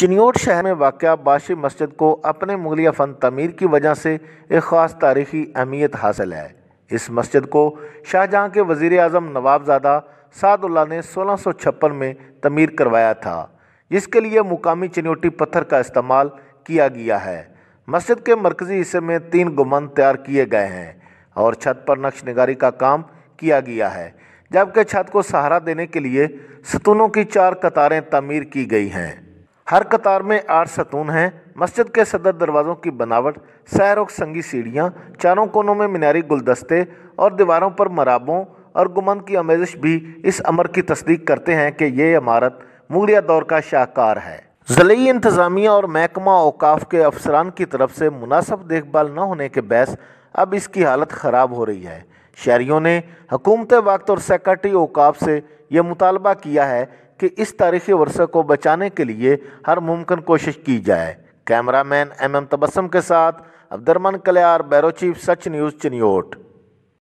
चिनियोट शहर में वाक़ बाशी मस्जिद को अपने मुगलिया फ़न तमीर की वजह से एक ख़ास तारीखी अहमियत हासिल है इस मस्जिद को शाहजहाँ के वज़ी अजम नवाबजादा सादुल्ला ने सोलह सौ छप्पन में तमीर करवाया था जिसके लिए मुकामी चिन्योटी पत्थर का इस्तेमाल किया गया है मस्जिद के मरकज़ी हिस्से में तीन गुमन तैयार किए गए हैं और छत पर नक्श नगारी का काम किया गया है जबकि छत को सहारा देने के लिए सतूनों की चार कतारें तमीर की गई हैं हर कतार में आठ सतून हैं मस्जिद के सदर दरवाज़ों की बनावट सैर संगी सीढ़ियाँ चारों कोनों में मीनारी गुलदस्ते और दीवारों पर मराबों और गुमन की आमेजिश भी इस अमर की तस्दीक करते हैं कि ये इमारत मुगलिया दौर का शाहकार है जलई इंतज़ामिया और महकमा अवकाफ के अफसरान की तरफ से मुनासब देखभाल न होने के बहस अब इसकी हालत ख़राब हो रही है शहरीों ने हकूमत वक्त और सेक्रेटरी ओकाब से यह मुतालबा किया है कि इस तारीखी वर्षे को बचाने के लिए हर मुमकिन कोशिश की जाए camera man M M Tabassum के साथ Abdurrahman Kalyar bureau chief Sach news Chiniot